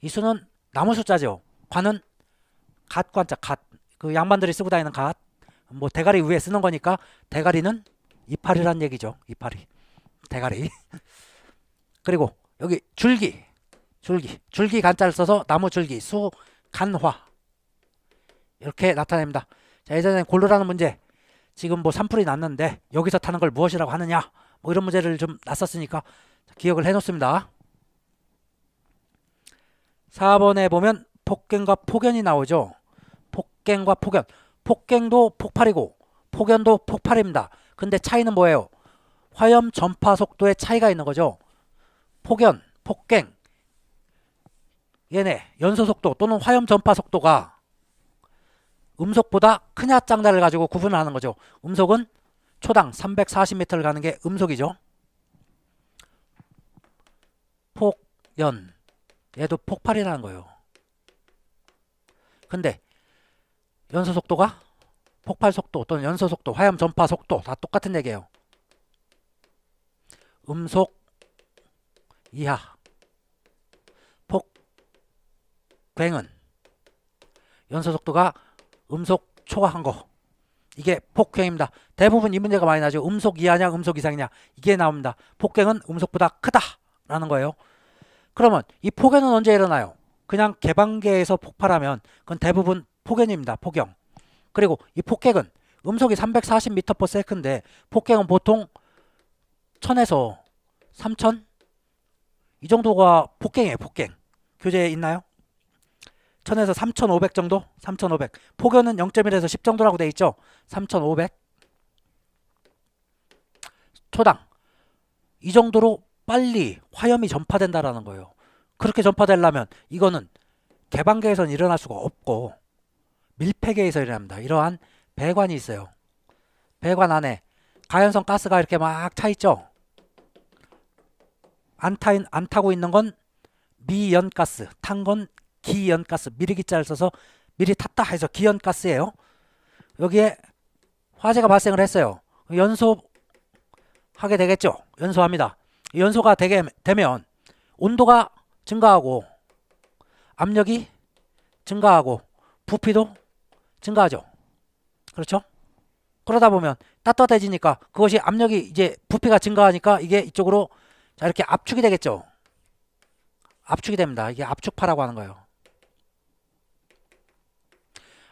Speaker 1: 이 수는 나무 숫자죠. 관은 갓 관자, 갓. 그 양반들이 쓰고 다니는 갓. 뭐 대가리 위에 쓰는 거니까 대가리는 이파리란 얘기죠. 이파리. 대가리. 그리고 여기 줄기. 줄기. 줄기 간자를 써서 나무 줄기. 수, 간화. 이렇게 나타냅니다. 자, 예전에 골로라는 문제. 지금 뭐 산불이 났는데 여기서 타는 걸 무엇이라고 하느냐. 뭐 이런 문제를 좀 났었으니까 기억을 해놓습니다. 4번에 보면 폭갱과 폭연이 나오죠. 폭갱과 폭연. 폭갱도 폭발이고 폭연도 폭발입니다. 근데 차이는 뭐예요? 화염 전파 속도의 차이가 있는 거죠. 폭연, 폭갱, 얘네 연소 속도 또는 화염 전파 속도가 음속보다 크냐 짝냐를 가지고 구분을 하는 거죠. 음속은 초당 340m를 가는 게 음속이죠. 폭연 얘도 폭발이라는 거예요. 근데 연소 속도가 폭발 속도 또는 연소 속도, 화염 전파 속도 다 똑같은 얘기예요. 음속 이하 폭굉은 연소 속도가 음속 초과한 거 이게 폭행입니다 대부분 이 문제가 많이 나죠. 음속 이하냐 음속 이상이냐 이게 나옵니다. 폭행은 음속보다 크다라는 거예요. 그러면 이폭행은 언제 일어나요? 그냥 개방계에서 폭발하면 그건 대부분 폭행입니다 폭염. 그리고 이 폭객은 음속이 340m/s인데 폭객은 보통 1000에서 3000 이 정도가 폭갱이에요 폭갱 교재에 있나요? 1000에서 3500 정도? 3500 폭연은 0.1에서 10 정도라고 돼 있죠 3500 초당 이 정도로 빨리 화염이 전파된다라는 거예요 그렇게 전파되려면 이거는 개방계에서는 일어날 수가 없고 밀폐계 에서일합니다 이러한 배관이 있어요. 배관 안에 가연성 가스가 이렇게 막 차 있죠. 안, 타, 안 타고 있는 건 미연가스, 탄 건 기연가스, 미리기자를 써서 미리 탔다 해서 기연가스예요. 여기에 화재가 발생을 했어요. 연소하게 되겠죠. 연소합니다. 연소가 되게 되면 온도가 증가하고 압력이 증가하고 부피도 증가하죠. 그렇죠? 그러다 보면 따뜻해지니까 그것이 압력이 이제 부피가 증가하니까 이게 이쪽으로 자 이렇게 압축이 되겠죠. 압축이 됩니다. 이게 압축파라고 하는 거예요.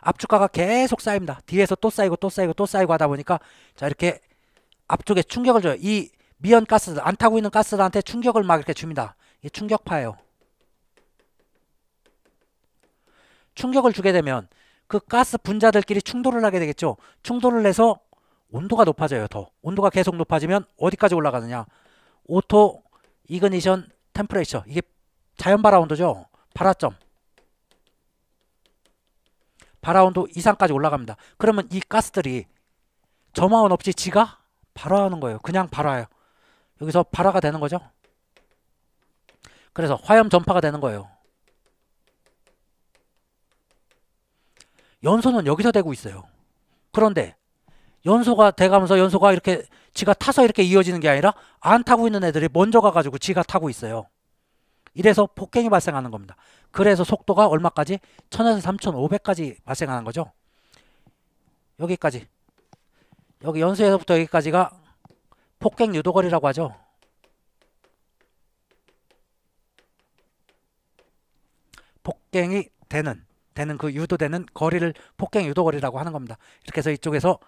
Speaker 1: 압축파가 계속 쌓입니다. 뒤에서 또 쌓이고 또 쌓이고 또 쌓이고 하다 보니까 자 이렇게 앞쪽에 충격을 줘요. 이 미연 가스들 안 타고 있는 가스들한테 충격을 막 이렇게 줍니다. 이게 충격파예요. 충격을 주게 되면 그 가스 분자들끼리 충돌을 하게 되겠죠. 충돌을 해서 온도가 높아져요. 더 온도가 계속 높아지면 어디까지 올라가느냐? 오토 이그니션 템프레이처 이게 자연 발화 온도죠. 발화점 발화 온도 이상까지 올라갑니다. 그러면 이 가스들이 점화원 없이 지가 발화하는 거예요. 그냥 발화해요. 여기서 발화가 되는 거죠. 그래서 화염 전파가 되는 거예요. 연소는 여기서 되고 있어요. 그런데 연소가 돼가면서 연소가 이렇게 지가 타서 이렇게 이어지는 게 아니라 안 타고 있는 애들이 먼저 가가지고 지가 타고 있어요. 이래서 폭행이 발생하는 겁니다. 그래서 속도가 얼마까지? 1000에서 3500까지 발생하는 거죠. 여기까지. 여기 연소에서부터 여기까지가 폭행 유도거리라고 하죠. 폭행이 되는 되는 그 유도되는 거리를 폭행 유도 거리라고 하는 겁니다. 이렇게 해서 이쪽에서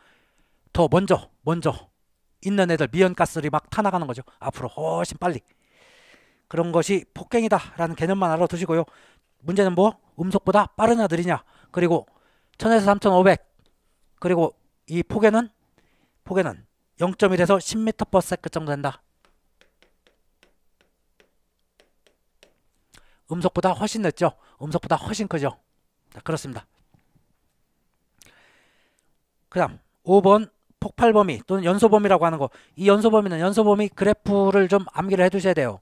Speaker 1: 더 먼저 먼저 있는 애들 미연가스들이 막 타나가는 거죠. 앞으로 훨씬 빨리. 그런 것이 폭행이다라는 개념만 알아두시고요. 문제는 뭐? 음속보다 빠르냐 느리냐. 그리고 천에서 3500. 그리고 이 폭에는 폭에는 0.1에서 10m/s 정도 된다. 음속보다 훨씬 늦죠. 음속보다 훨씬 크죠. 자, 그렇습니다. 그 다음 5번 폭발 범위 또는 연소 범위라고 하는 거이 연소 범위는 연소 범위 그래프를 좀 암기를 해 두셔야 돼요.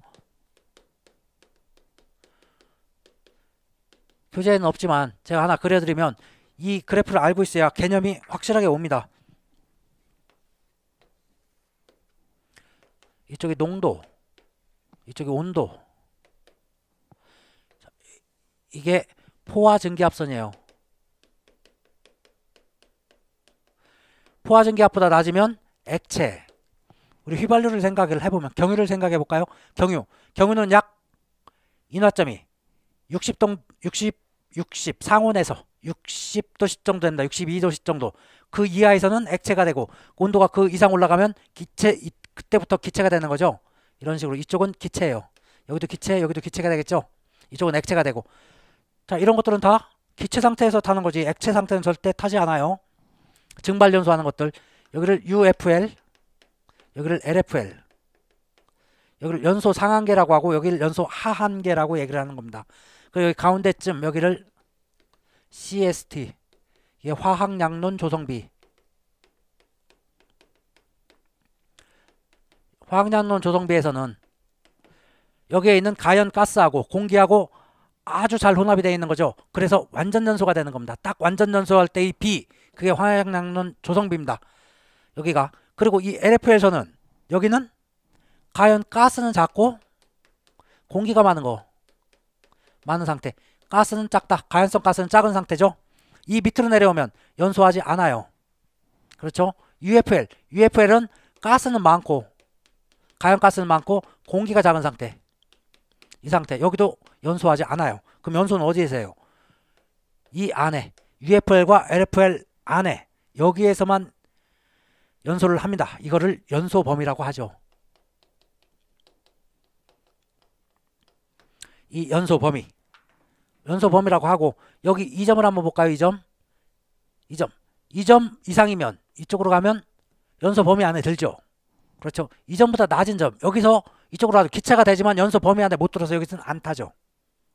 Speaker 1: 교재에는 없지만 제가 하나 그려드리면 이 그래프를 알고 있어야 개념이 확실하게 옵니다. 이쪽이 농도, 이쪽이 온도. 이게 포화 전기압선이에요. 포화 전기압보다 낮으면 액체. 우리 휘발유를 생각을 해보면 경유를 생각해 볼까요? 경유. 경유는 약 인화점이 6 0도60 60 상온에서 6 0도 정도 된다. 6 2도 정도. 그 이하에서는 액체가 되고 온도가 그 이상 올라가면 기체 그때부터 기체가 되는 거죠. 이런 식으로 이쪽은 기체예요. 여기도 기체, 여기도 기체가 되겠죠. 이쪽은 액체가 되고 자 이런 것들은 다 기체 상태에서 타는 거지 액체 상태는 절대 타지 않아요. 증발 연소하는 것들 여기를 UFL 여기를 LFL 여기를 연소 상한계라고 하고 여기를 연소 하한계라고 얘기를 하는 겁니다. 그 여기 가운데쯤 여기를 CST 이게 화학양론 조성비 화학양론 조성비에서는 여기에 있는 가연 가스하고 공기하고 아주 잘 혼합이 되어 있는 거죠. 그래서 완전 연소가 되는 겁니다. 딱 완전 연소할때 이 B 그게 화학양론 조성비입니다. 여기가 그리고 이 LF에서는 여기는 가연 가스는 작고 공기가 많은 거 많은 상태 가스는 작다 가연성 가스는 작은 상태죠 이 밑으로 내려오면 연소하지 않아요 그렇죠 UFL UFL은 가스는 많고 가연 가스는 많고 공기가 작은 상태 이 상태 여기도 연소하지 않아요. 그럼 연소는 어디에서 해요? 이 안에 UFL과 LFL 안에 여기에서만 연소를 합니다. 이거를 연소 범위라고 하죠. 이 연소 범위 연소 범위라고 하고 여기 이 점을 한번 볼까요? 이 점, 이 점, 이 점 이상이면 이쪽으로 가면 연소 범위 안에 들죠. 그렇죠. 이전보다 낮은 점. 여기서 이쪽으로 가도 기차가 되지만 연소 범위 안에 못 들어서 여기서는 안 타죠.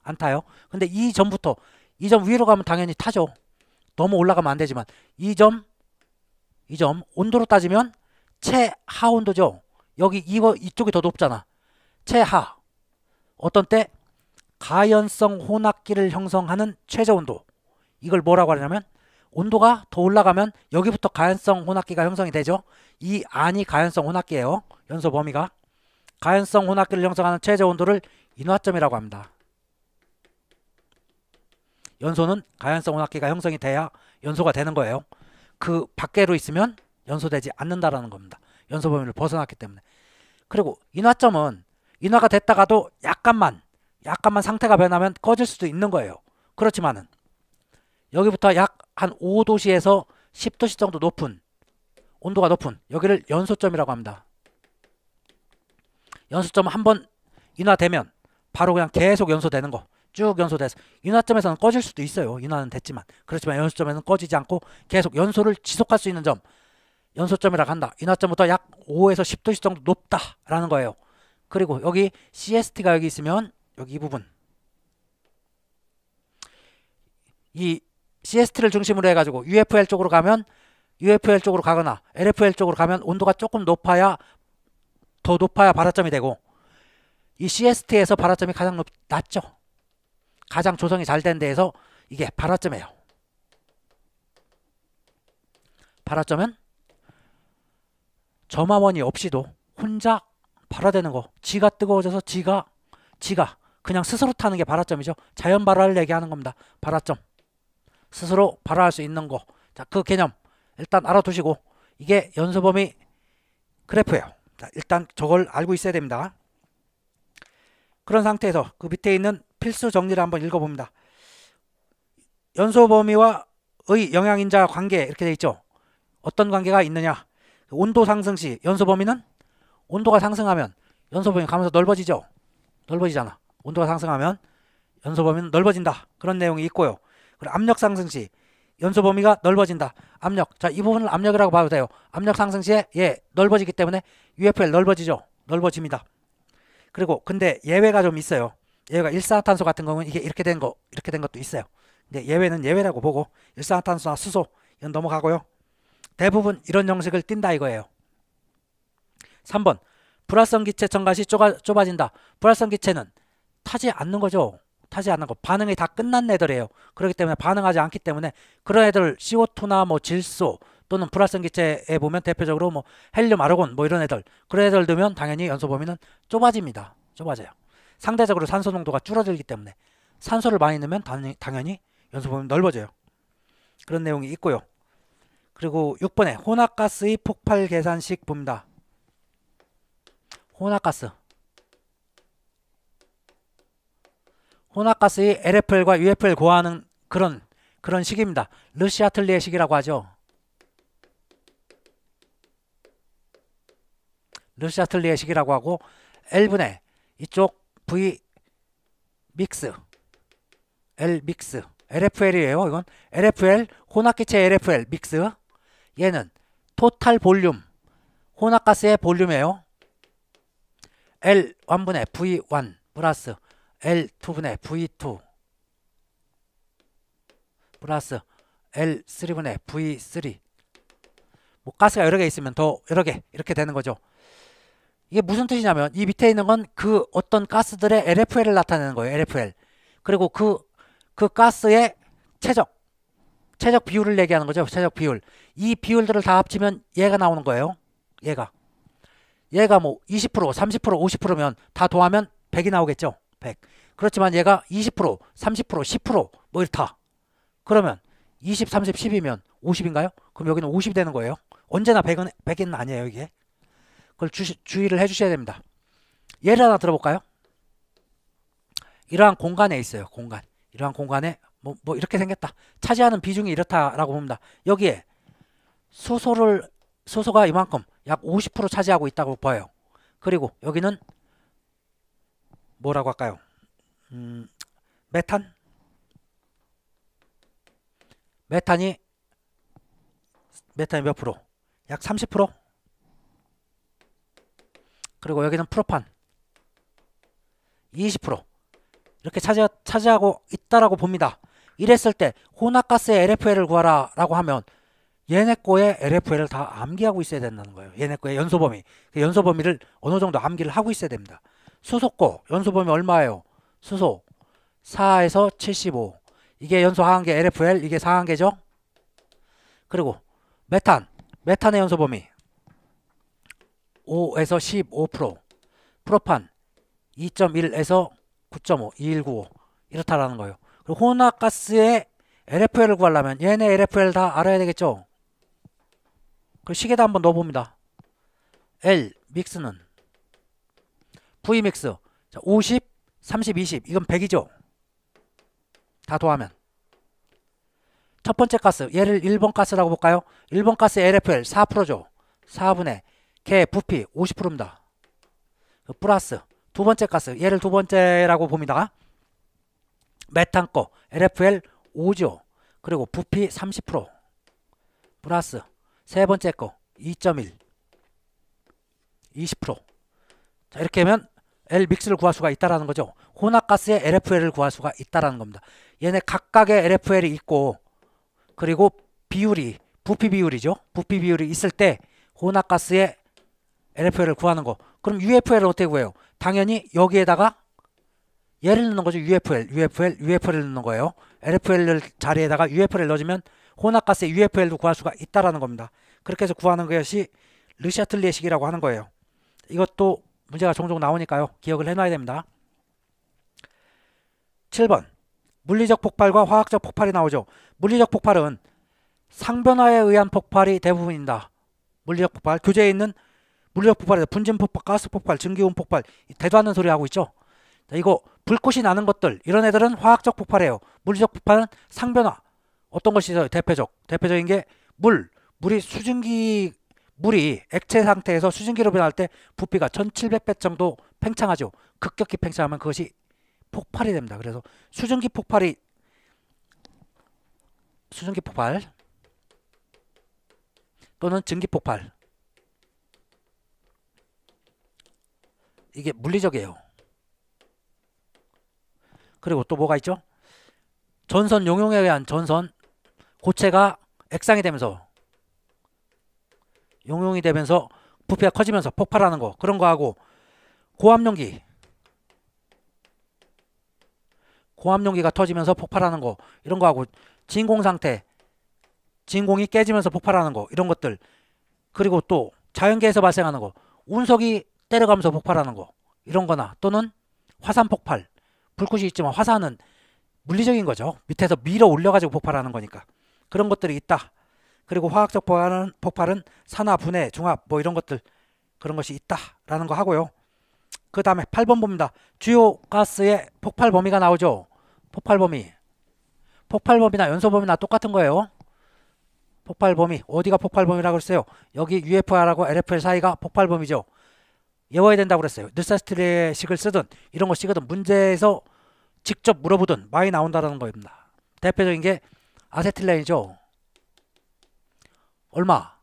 Speaker 1: 안 타요. 근데 이 점부터 이 점 위로 가면 당연히 타죠. 너무 올라가면 안 되지만 이 점, 이 점 온도로 따지면 최하 온도죠. 여기 이거 이쪽이 더 높잖아. 최하. 어떤 때 가연성 혼합기를 형성하는 최저 온도. 이걸 뭐라고 하냐면 온도가 더 올라가면 여기부터 가연성 혼합기가 형성이 되죠. 이 안이 가연성 혼합기예요. 연소 범위가. 가연성 혼합기를 형성하는 최저 온도를 인화점이라고 합니다. 연소는 가연성 혼합기가 형성이 돼야 연소가 되는 거예요. 그 밖으로 있으면 연소되지 않는다라는 겁니다. 연소 범위를 벗어났기 때문에. 그리고 인화점은 인화가 됐다가도 약간만 약간만 상태가 변하면 꺼질 수도 있는 거예요. 그렇지만은 여기부터 약 한5도씨에서1 0도씨 정도 높은 온도가 높은 여기를 연소점이라고 합니다. 연소점 한번 인화되면 바로 그냥 계속 연소되는 거 쭉 연소돼서 인화점에서는 꺼질 수도 있어요. 인화는 됐지만 그렇지만 연소점에는 꺼지지 않고 계속 연소를 지속할 수 있는 점 연소점이라고 한다. 인화점부터 약 5에서 10도씨 정도 높다라는 거예요. 그리고 여기 CST가 여기 있으면 여기 이 부분 이 CST를 중심으로 해가지고 UFL 쪽으로 가면 UFL 쪽으로 가거나 LFL 쪽으로 가면 온도가 조금 높아야 더 높아야 발화점이 되고 이 CST에서 발화점이 가장 높, 낮죠. 가장 조성이 잘 된 데에서 이게 발화점이에요. 발화점은 점화원이 없이도 혼자 발화되는 거 지가 뜨거워져서 지가 지가 그냥 스스로 타는 게 발화점이죠. 자연 발화를 얘기하는 겁니다. 발화점. 스스로 발화할 수 있는 거. 자, 그 개념 일단 알아두시고 이게 연소 범위 그래프예요. 자, 일단 저걸 알고 있어야 됩니다. 그런 상태에서 그 밑에 있는 필수 정리를 한번 읽어봅니다. 연소 범위와 의 영향인자 관계 이렇게 돼 있죠. 어떤 관계가 있느냐? 온도 상승 시 연소 범위는 온도가 상승하면 연소 범위 가면서 넓어지죠. 넓어지잖아. 온도가 상승하면 연소 범위는 넓어진다. 그런 내용이 있고요. 그리고 압력 상승 시 연소 범위가 넓어진다. 압력. 자, 이 부분을 압력이라고 봐도 돼요. 압력 상승 시에 예, 넓어지기 때문에 UFL 넓어지죠. 넓어집니다. 그리고 근데 예외가 좀 있어요. 예외가 일산화탄소 같은 경우는 이게 이렇게 된 거, 이렇게 된 것도 있어요. 근데 예외는 예외라고 보고 일산화탄소나 수소 이건 넘어가고요. 대부분 이런 형식을 띈다 이거예요. 3번. 불활성 기체 첨가 시 좁아, 좁아진다. 불활성 기체는 타지 않는 거죠. 타지 않는 거 반응이 다 끝난 애들이에요 그렇기 때문에 반응하지 않기 때문에 그런 애들 CO2나 뭐 질소 또는 불활성 기체에 보면 대표적으로 뭐 헬륨 아르곤 뭐 이런 애들 그런 애들 들면 당연히 연소 범위는 좁아집니다 좁아져요 상대적으로 산소 농도가 줄어들기 때문에 산소를 많이 넣으면 당연히, 당연히 연소 범위 넓어져요 그런 내용이 있고요 그리고 6번에 혼합가스의 폭발 계산식 봅니다 혼합가스 혼합가스의 LFL과 UFL 고하는 그런 그런 식입니다. 르시아틀리의 식이라고 하죠. 르시아틀리의 식이라고 하고 L분의 이쪽 V 믹스 L 믹스 LFL이에요. 이건 LFL 혼합기체 LFL 믹스 얘는 토탈 볼륨 혼합가스의 볼륨이에요. L1분의 V1 플러스 L2분의 V2 플러스 L3분의 V3 뭐 가스가 여러 개 있으면 더 여러 개 이렇게 되는 거죠. 이게 무슨 뜻이냐면 이 밑에 있는 건 그 어떤 가스들의 LFL을 나타내는 거예요. LFL. 그리고 그, 그 가스의 최적, 최적 비율을 얘기하는 거죠. 최적 비율. 이 비율들을 다 합치면 얘가 나오는 거예요. 얘가. 얘가 뭐 20%, 30%, 50%면 다 더하면 100이 나오겠죠. 100. 그렇지만 얘가 20%, 30%, 10%뭐 이렇다. 그러면 20, 30, 10이면 50인가요? 그럼 여기는 50이 되는 거예요. 언제나 100은, 100은 아니에요, 이게. 그걸 주시, 주의를 해주셔야 됩니다. 예를 하나 들어볼까요? 이러한 공간에 있어요, 공간. 이러한 공간에 뭐, 뭐 이렇게 생겼다. 차지하는 비중이 이렇다라고 봅니다. 여기에 수소를, 수소가 이만큼 약 50% 차지하고 있다고 봐요. 그리고 여기는 뭐라고 할까요? 음, 메탄? 메탄이 메탄이 몇 프로? 약 30%? 그리고 여기는 프로판 20% 이렇게 차지, 차지하고 있다라고 봅니다. 이랬을 때 혼합가스의 LFL을 구하라 라고 하면 얘네 거에 LFL을 다 암기하고 있어야 된다는 거예요. 얘네 거의 연소 범위. 그 연소 범위를 어느 정도 암기를 하고 있어야 됩니다. 수소고 연소 범위 얼마예요? 수소 4에서 75 이게 연소 하한계 LFL 이게 상한계죠? 그리고 메탄 메탄의 연소 범위 5에서 15% 프로판 2.1에서 9.5 2195 이렇다라는 거예요. 그리고 혼합가스의 LFL을 구하려면 얘네 LFL 다 알아야 되겠죠? 그 시계도 한번 넣어봅니다. L 믹스는 Vmax 자, 50, 30, 20 이건 100이죠 다도하면첫 번째 가스 얘를 1번 가스라고 볼까요 1번 가스 LFL 4%죠 4분의 개 부피 50%입니다 그 플러스 두 번째 가스 얘를 두 번째라고 봅니다 메탄 거 LFL 5죠 그리고 부피 30% 플러스 세 번째 거2.1 20%자 이렇게 하면 L 믹스를 구할 수가 있다라는 거죠. 혼합가스의 LFL을 구할 수가 있다라는 겁니다. 얘네 각각의 LFL이 있고 그리고 비율이 부피 비율이죠. 부피 비율이 있을 때 혼합가스의 LFL을 구하는 거. 그럼 UFL은 어떻게 구해요? 당연히 여기에다가 얘를 넣는 거죠. UFL, UFL, UFL을 넣는 거예요. LFL을 자리에다가 UFL을 넣어주면 혼합가스의 UFL도 구할 수가 있다라는 겁니다. 그렇게 해서 구하는 것이 르샤틀리의 식이라고 하는 거예요. 이것도 문제가 종종 나오니까요. 기억을 해놔야 됩니다. 7번 물리적 폭발과 화학적 폭발이 나오죠. 물리적 폭발은 상변화에 의한 폭발이 대부분입니다. 물리적 폭발, 교재에 있는 물리적 폭발에서 분진 폭발, 가스 폭발, 증기온 폭발 대도 않는 소리 하고 있죠. 자, 이거 불꽃이 나는 것들 이런 애들은 화학적 폭발이에요. 물리적 폭발은 상변화 어떤 것이 대표적 대표적인 게 물, 물이 수증기 물이 액체 상태에서 수증기로 변할 때 부피가 1700배 정도 팽창하죠. 급격히 팽창하면 그것이 폭발이 됩니다. 그래서 수증기 폭발이 수증기 폭발 또는 증기 폭발 이게 물리적이에요. 그리고 또 뭐가 있죠? 전선 용용에 의한 전선 고체가 액상이 되면서 용용이 되면서 부피가 커지면서 폭발하는 거 그런 거 하고 고압용기 고압용기가 터지면서 폭발하는 거 이런 거 하고 진공 상태 진공이 깨지면서 폭발하는 거 이런 것들 그리고 또 자연계에서 발생하는 거 운석이 때려가면서 폭발하는 거 이런 거나 또는 화산 폭발 불꽃이 있지만 화산은 물리적인 거죠 밑에서 밀어 올려가지고 폭발하는 거니까 그런 것들이 있다 그리고 화학적 폭발은, 폭발은 산화, 분해, 중합 뭐 이런 것들 그런 것이 있다라는 거 하고요. 그 다음에 8번 봅니다. 주요 가스의 폭발 범위가 나오죠. 폭발 범위. 폭발 범위나 연소 범위나 똑같은 거예요. 폭발 범위. 어디가 폭발 범위라고 그랬어요? 여기 UFR하고 l f l 사이가 폭발 범위죠. 외워야 된다고 그랬어요. 늘사스트리의 식을 쓰든 이런 거 쓰거든 문제에서 직접 물어보든 많이 나온다는 라 겁니다. 대표적인 게 아세틸렌이죠. 얼마?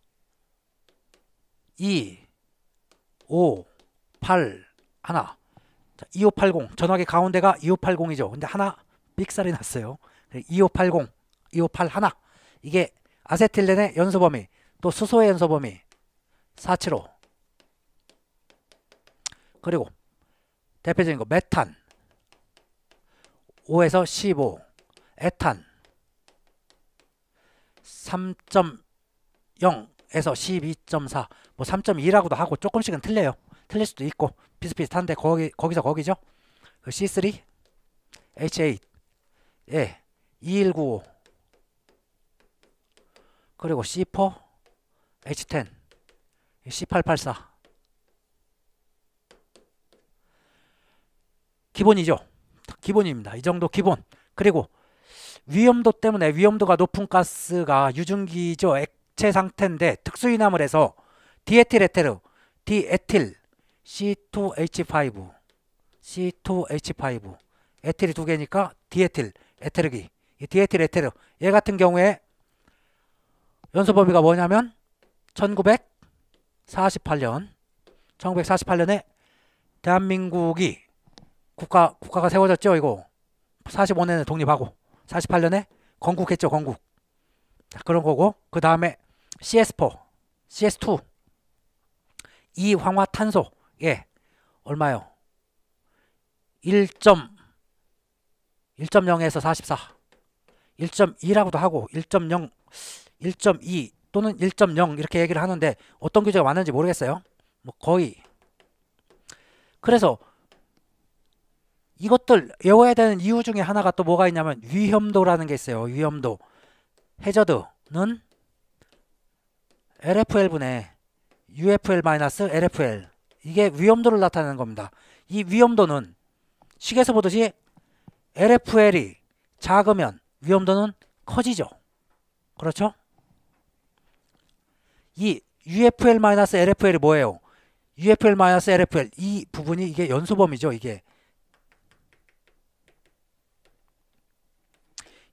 Speaker 1: 2, 5, 8, 하나. 자, 2580. 전화기 가운데가 2580이죠. 근데 하나 빅살이 났어요. 2580, 2581 하나. 이게 아세틸렌의 연소 범위, 또 수소의 연소 범위 475. 그리고 대표적인 거 메탄 5에서 15, 에탄 3. 0에서 12.4뭐 3.2라고도 하고 조금씩은 틀려요 틀릴 수도 있고 비슷비슷한데 거기, 거기서 거기죠 그 C3 H8 예2195 그리고 C4 H10 C884 기본이죠 기본입니다 이 정도 기본 그리고 위험도 때문에 위험도가 높은 가스가 유증기죠 액 액체 상태인데 특수인함을 해서 디에틸 에테르 디에틸 C2H5 C2H5 에틸이 두 개니까 디에틸 에테르기 이 디에틸 에테르 얘 같은 경우에 연소 범위가 뭐냐면 1948년 1948년에 대한민국이 국가 국가가 세워졌죠 이거 45년에 독립하고 48년에 건국했죠 건국 자, 그런 거고 그 다음에 CS4, CS2, 이황화탄소 예 얼마요? 1. 1.0에서 44 1.2라고도 하고 1.0 1.2 또는 1.0 이렇게 얘기를 하는데 어떤 규제가 맞는지 모르겠어요 뭐 거의 그래서 이것들 외워야 되는 이유 중에 하나가 또 뭐가 있냐면 위험도라는 게 있어요 위험도 해저드는 LFL분의 UFL-LFL 이게 위험도를 나타내는 겁니다. 이 위험도는 식에서 보듯이 LFL이 작으면 위험도는 커지죠. 그렇죠? 이 UFL-LFL이 뭐예요? UFL-LFL 이 부분이 이게 연소범이죠. 이게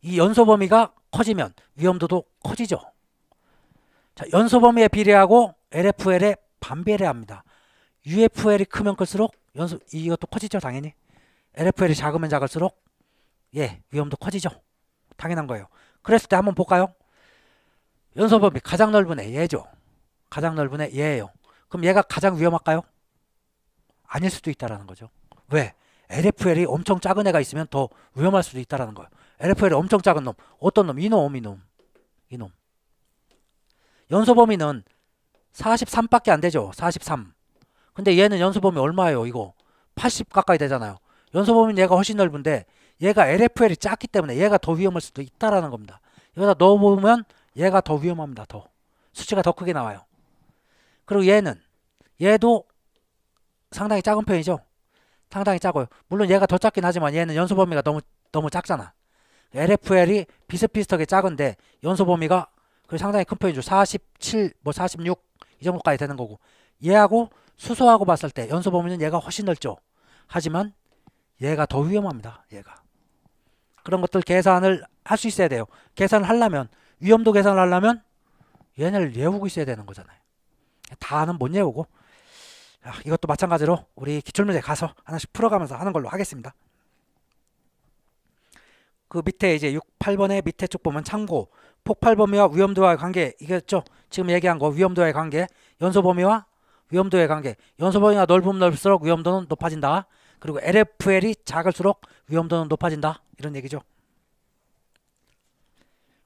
Speaker 1: 이 연소범위가 커지면 위험도도 커지죠. 자, 연소범위에 비례하고 LFL에 반비례합니다. UFL이 크면 클수록 연소 이것도 커지죠, 당연히. LFL이 작으면 작을수록 예, 위험도 커지죠. 당연한 거예요. 그랬을 때 한번 볼까요? 연소범위 가장 넓은 애 얘죠. 가장 넓은 애 얘예요. 그럼 얘가 가장 위험할까요? 아닐 수도 있다라는 거죠. 왜? LFL이 엄청 작은 애가 있으면 더 위험할 수도 있다라는 거예요. LFL이 엄청 작은 놈. 어떤 놈? 이놈, 이놈. 이놈. 연소 범위는 43밖에 안 되죠. 43. 근데 얘는 연소 범위 얼마예요? 이거 80 가까이 되잖아요. 연소 범위는 얘가 훨씬 넓은데 얘가 LFL이 작기 때문에 얘가 더 위험할 수도 있다라는 겁니다. 여기다 넣어보면 얘가 더 위험합니다. 더 수치가 더 크게 나와요. 그리고 얘는 얘도 상당히 작은 편이죠. 상당히 작아요. 물론 얘가 더 작긴 하지만 얘는 연소 범위가 너무 너무 작잖아. LFL이 비슷비슷하게 작은데 연소 범위가 그 상당히 큰 표이죠. 47, 뭐46 이 정도까지 되는 거고 얘하고 수소하고 봤을 때 연소 범위는 얘가 훨씬 넓죠. 하지만 얘가 더 위험합니다. 얘가 그런 것들 계산을 할 수 있어야 돼요. 계산을 하려면 위험도 계산을 하려면 얘네를 외우고 있어야 되는 거잖아요. 다는 못 외우고 아, 이것도 마찬가지로 우리 기출문제 가서 하나씩 풀어가면서 하는 걸로 하겠습니다. 그 밑에 이제 6, 8번의 밑에 쪽 보면 참고 폭발 범위와 위험도와의 관계 이겠죠. 지금 얘기한 거 위험도와의 관계 연소 범위와 위험도의 관계 연소 범위가 넓으면 넓을수록 위험도는 높아진다. 그리고 LFL이 작을수록 위험도는 높아진다. 이런 얘기죠.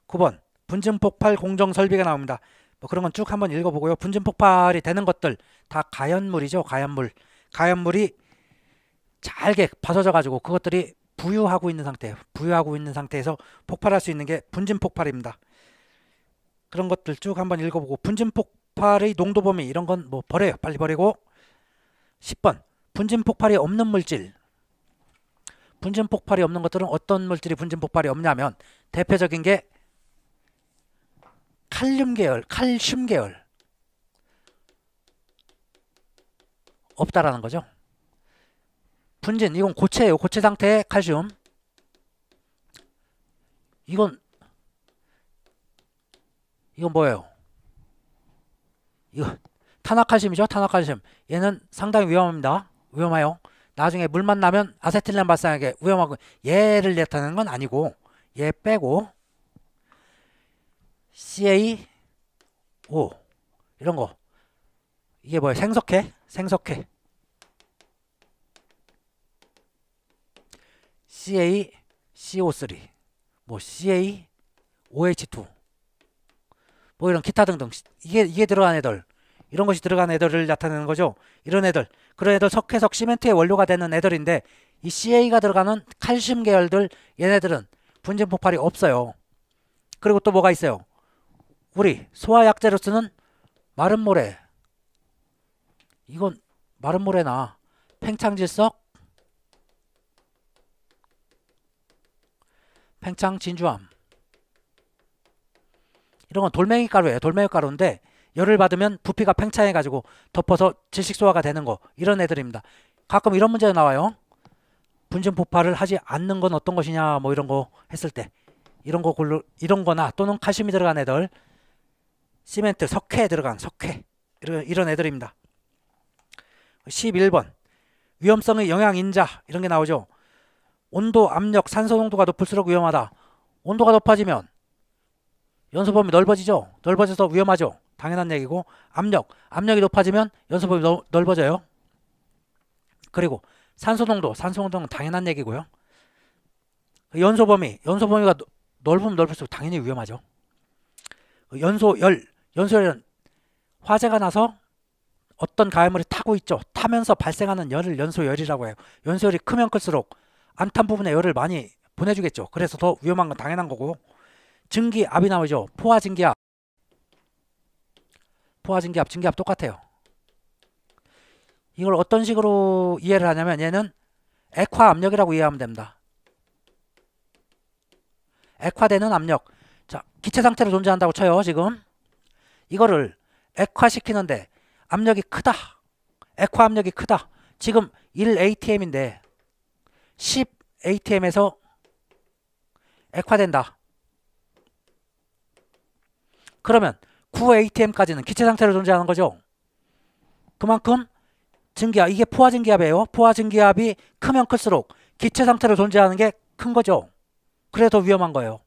Speaker 1: 9번 분진 폭발 공정 설비가 나옵니다. 뭐 그런 건 쭉 한번 읽어보고요. 분진 폭발이 되는 것들 다 가연물이죠. 가연물. 가연물이 잘게 바서져 가지고 그것들이 부유하고 있는 상태, 부유하고 있는 상태에서 폭발할 수 있는 게 분진 폭발입니다. 그런 것들 쭉 한번 읽어보고 분진 폭발의 농도 범위 이런 건 뭐 버려요. 빨리 버리고 10번 분진 폭발이 없는 물질 분진 폭발이 없는 것들은 어떤 물질이 분진 폭발이 없냐면 대표적인 게 칼륨 계열, 칼슘 계열 없다라는 거죠. 분진 이건 고체예요. 고체 상태의 칼슘 이건 이건 뭐예요? 이거 탄화칼슘이죠. 탄화칼슘. 얘는 상당히 위험합니다. 위험해요. 나중에 물 만나면 아세틸렌 발산하게 위험하고 얘를 나타내는 건 아니고 얘 빼고 CaO 이런 거 이게 뭐예요? 생석해생석해 CaCO3 뭐 CaOH2 뭐 이런 기타 등등 이게 이게 들어간 애들 이런 것이 들어간 애들을 나타내는 거죠. 이런 애들 그런 애들 석회석 시멘트의 원료가 되는 애들인데 이 CA가 들어가는 칼슘 계열들 얘네들은 분진 폭발이 없어요. 그리고 또 뭐가 있어요? 우리 소화약재로 쓰는 마른 모래 이건 마른 모래나 팽창질석 팽창 진주암 이런 건 돌멩이 가루예요. 돌멩이 가루인데 열을 받으면 부피가 팽창해 가지고 덮어서 질식 소화가 되는 거 이런 애들입니다. 가끔 이런 문제도 나와요. 분진 폭발을 하지 않는 건 어떤 것이냐 뭐 이런 거 했을 때 이런 거 골로 이런 거나 또는 칼슘이 들어간 애들 시멘트 석회 들어간 석회 이런 이런 애들입니다. 11번 위험성의 영향 인자 이런 게 나오죠. 온도, 압력, 산소 농도가 높을수록 위험하다. 온도가 높아지면 연소범이 넓어지죠. 넓어져서 위험하죠. 당연한 얘기고 압력, 압력이 높아지면 연소범이 넓어져요. 그리고 산소 농도, 산소 농도는 당연한 얘기고요. 연소 범위, 연소 범위가 넓으면 넓을수록 당연히 위험하죠. 연소열, 연소열은 화재가 나서 어떤 가해물이 타고 있죠. 타면서 발생하는 열을 연소열이라고 해요. 연소열이 크면 클수록 안탄 부분에 열을 많이 보내주겠죠. 그래서 더 위험한 건 당연한 거고 요 증기압이 나오죠. 포화 증기압. 포화 증기압, 증기압 똑같아요. 이걸 어떤 식으로 이해를 하냐면 얘는 액화 압력이라고 이해하면 됩니다. 액화되는 압력. 자, 기체 상태로 존재한다고 쳐요, 지금. 이거를 액화시키는데 압력이 크다. 액화 압력이 크다. 지금 1ATM인데 10ATM에서 액화된다. 그러면 9ATM까지는 기체 상태로 존재하는 거죠. 그만큼 증기압, 이게 포화 증기압이에요. 포화 증기압이 크면 클수록 기체 상태로 존재하는 게 큰 거죠. 그래서 위험한 거예요.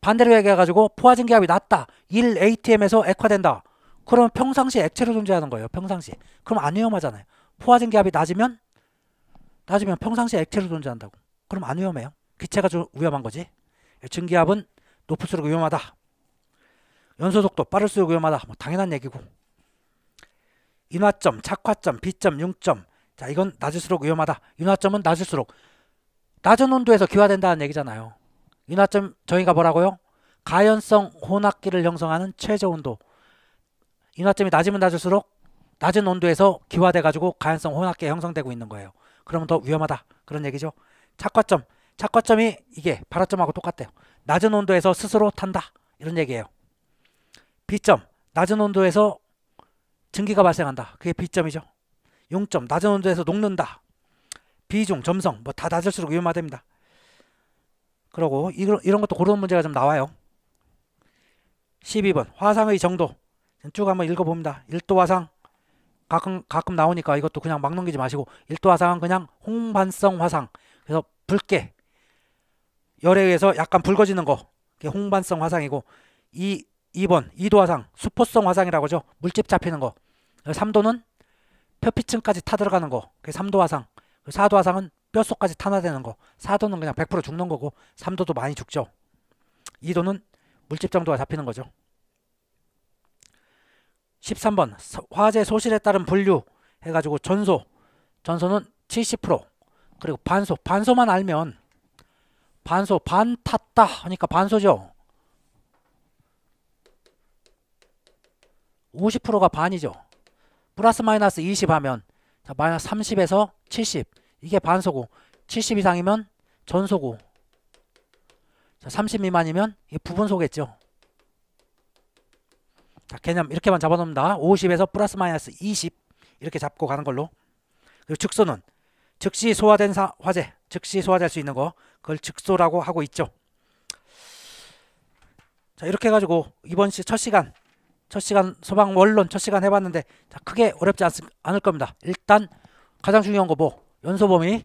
Speaker 1: 반대로 얘기해가지고 포화 증기압이 낮다. 1ATM에서 액화된다. 그러면 평상시 액체로 존재하는 거예요. 평상시. 그럼 안 위험하잖아요. 포화 증기압이 낮으면 낮으면 평상시 액체로 존재한다고. 그럼 안 위험해요. 기체가 좀 위험한 거지. 증기압은 높을수록 위험하다. 연소속도 빠를수록 위험하다. 뭐 당연한 얘기고. 인화점, 착화점, 비점, 융점. 자, 이건 낮을수록 위험하다. 인화점은 낮을수록 낮은 온도에서 기화된다는 얘기잖아요. 인화점 저희가 뭐라고요? 가연성 혼합기를 형성하는 최저 온도. 인화점이 낮으면 낮을수록 낮은 온도에서 기화돼 가지고 가연성 혼합기 형성되고 있는 거예요. 그러면 더 위험하다. 그런 얘기죠. 착화점. 착화점이 이게 발화점하고 똑같대요. 낮은 온도에서 스스로 탄다. 이런 얘기예요. B점 낮은 온도에서 증기가 발생한다. 그게 B점이죠. 용점 낮은 온도에서 녹는다. 비중, 점성 뭐 다 낮을수록 위험하답니다. 그러고 이런, 이런 것도 고런 문제가 좀 나와요. 12번 화상의 정도 쭉 한번 읽어봅니다. 1도 화상 가끔 가끔 나오니까 이것도 그냥 막 넘기지 마시고 1도 화상은 그냥 홍반성 화상 그래서 붉게 열에 의해서 약간 붉어지는 거 그게 홍반성 화상이고 이 2번 2도 화상, 수포성 화상이라고 하죠. 물집 잡히는 거. 3도는 그 표피층까지 타들어가는 거. 그게 3도 화상. 4도 그 화상은 뼛속까지 탄화되는 거. 4도는 그냥 100% 죽는 거고 3도도 많이 죽죠. 2도는 물집 정도가 잡히는 거죠. 13번 화재 소실에 따른 분류 해가지고 전소 전소는 70% 그리고 반소 반소만 알면 반소 반 탔다 하니까 반소죠 50%가 반이죠. 플러스 마이너스 20 하면 자, 마이너스 30에서 70 이게 반소고 70 이상이면 전소고 자, 30 미만이면 이 부분소겠죠. 자, 개념 이렇게만 잡아놓는다 50에서 플러스 마이너스 20 이렇게 잡고 가는 걸로 그리고 즉소는 즉시 소화된 사, 화재 즉시 소화될 수 있는 거 그걸 즉소라고 하고 있죠. 자 이렇게 해가지고 이번 시, 첫 시간 첫 시간 소방 원론 첫 시간 해봤는데 자, 크게 어렵지 않, 않을 겁니다. 일단 가장 중요한 거 뭐 연소 범위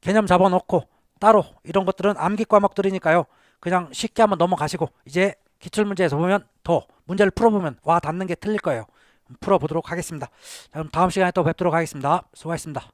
Speaker 1: 개념 잡아놓고 따로 이런 것들은 암기 과목들이니까요. 그냥 쉽게 한번 넘어가시고 이제 기출문제에서 보면 더 문제를 풀어보면 와 닿는 게 틀릴 거예요. 풀어보도록 하겠습니다. 자, 그럼 다음 시간에 또 뵙도록 하겠습니다. 수고하셨습니다.